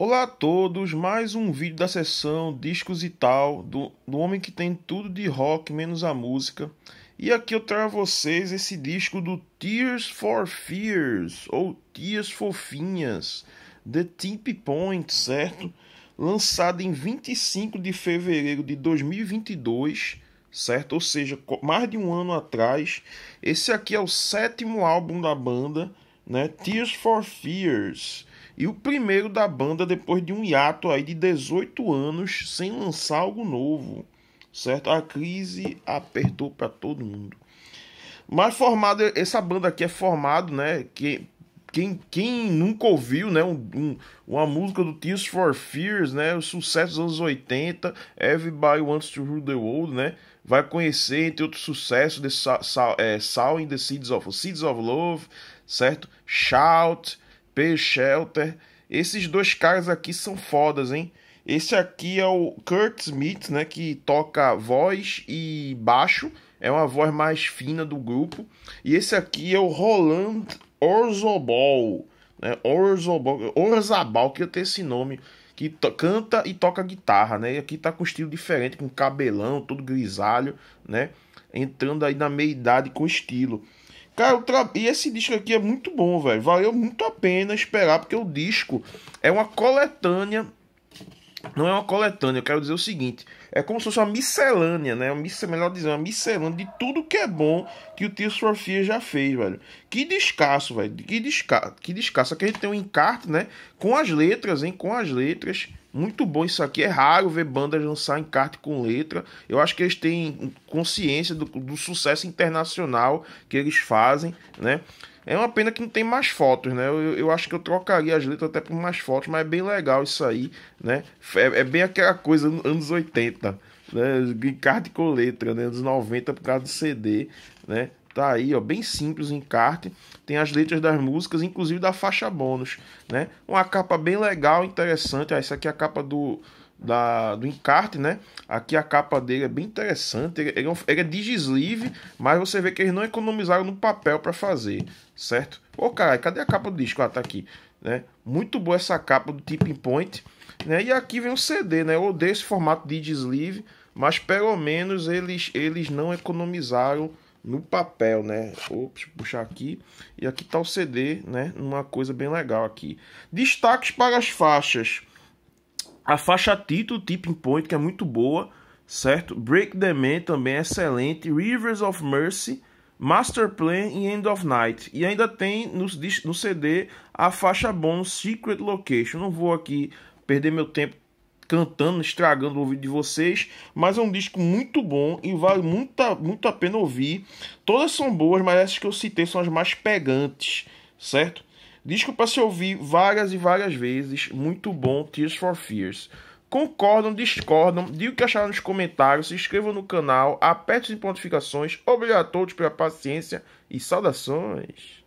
Olá a todos, mais um vídeo da sessão Discos e Tal, do, do homem que tem tudo de rock menos a música. E aqui eu trago a vocês esse disco do Tears for Fears, ou Tias Fofinhas, The Tip Point, certo? Lançado em 25 de fevereiro de 2022, certo? Ou seja, mais de um ano atrás. Esse aqui é o sétimo álbum da banda, né? Tears for Fears e o primeiro da banda depois de um hiato aí de 18 anos sem lançar algo novo, certo? A crise apertou para todo mundo. Mas formado, essa banda aqui é formado, né? Que, quem, quem nunca ouviu, né? Um, um, uma música do Tears for Fears, né? O sucesso dos anos 80, Everybody Wants to Rule the World, né? Vai conhecer, entre outros sucessos, Sal, sal é, in the Seeds of, Seeds of Love, certo? Shout, XP, Shelter. Esses dois caras aqui são fodas, hein? Esse aqui é o Kurt Smith, né? Que toca voz e baixo. É uma voz mais fina do grupo. E esse aqui é o Roland Orzobal. Né? Orzobal, Orzabal, que eu tenho esse nome. Que canta e toca guitarra, né? E aqui tá com um estilo diferente, com cabelão, todo grisalho, né? Entrando aí na meia-idade com estilo. Cara, o tra... e esse disco aqui é muito bom, velho. Valeu muito a pena esperar, porque o disco é uma coletânea não é uma coletânea, eu quero dizer o seguinte: é como se fosse uma miscelânea, né? Uma melhor dizer, uma miscelânea de tudo que é bom que o Tears for Fear já fez, velho. Que descasso, velho. Que descasso. Que descasso. Aqui a gente tem um encarte, né? Com as letras, hein? Com as letras. Muito bom isso aqui. É raro ver bandas lançar encarte com letra. Eu acho que eles têm consciência do, do sucesso internacional que eles fazem, né? É uma pena que não tem mais fotos, né? Eu, eu acho que eu trocaria as letras até por mais fotos, mas é bem legal isso aí, né? É, é bem aquela coisa anos 80, né? Encarte com letra, né? Anos 90 por causa do CD, né? Tá aí, ó, bem simples o encarte. Tem as letras das músicas, inclusive da faixa bônus, né? Uma capa bem legal, interessante. Ah, essa aqui é a capa do, da, do encarte, né? Aqui a capa dele é bem interessante. Ele, ele, é, um, ele é mas você vê que eles não economizaram no papel para fazer, certo? Ô, oh, cara, cadê a capa do disco? Ah, tá aqui. Né? Muito boa essa capa do Tipping Point. Né? E aqui vem o um CD, né? Eu odeio esse formato de sleeve, mas pelo menos eles, eles não economizaram no papel, né? Ops, puxar aqui. E aqui tá o CD, né? Uma coisa bem legal aqui. Destaques para as faixas. A faixa título, Tipping Point, que é muito boa, certo? Break the Man também é excelente. Rivers of Mercy, Master Plan e End of Night. E ainda tem no, no CD a faixa Bon Secret Location. Não vou aqui perder meu tempo cantando, estragando o ouvido de vocês, mas é um disco muito bom e vale muito a, muito a pena ouvir. Todas são boas, mas essas que eu citei são as mais pegantes, certo? Disco para se ouvir várias e várias vezes. Muito bom, Tears for Fears. Concordam, discordam, diga o que acharam nos comentários, se inscrevam no canal, aperte as notificações. Obrigado a todos pela paciência e saudações.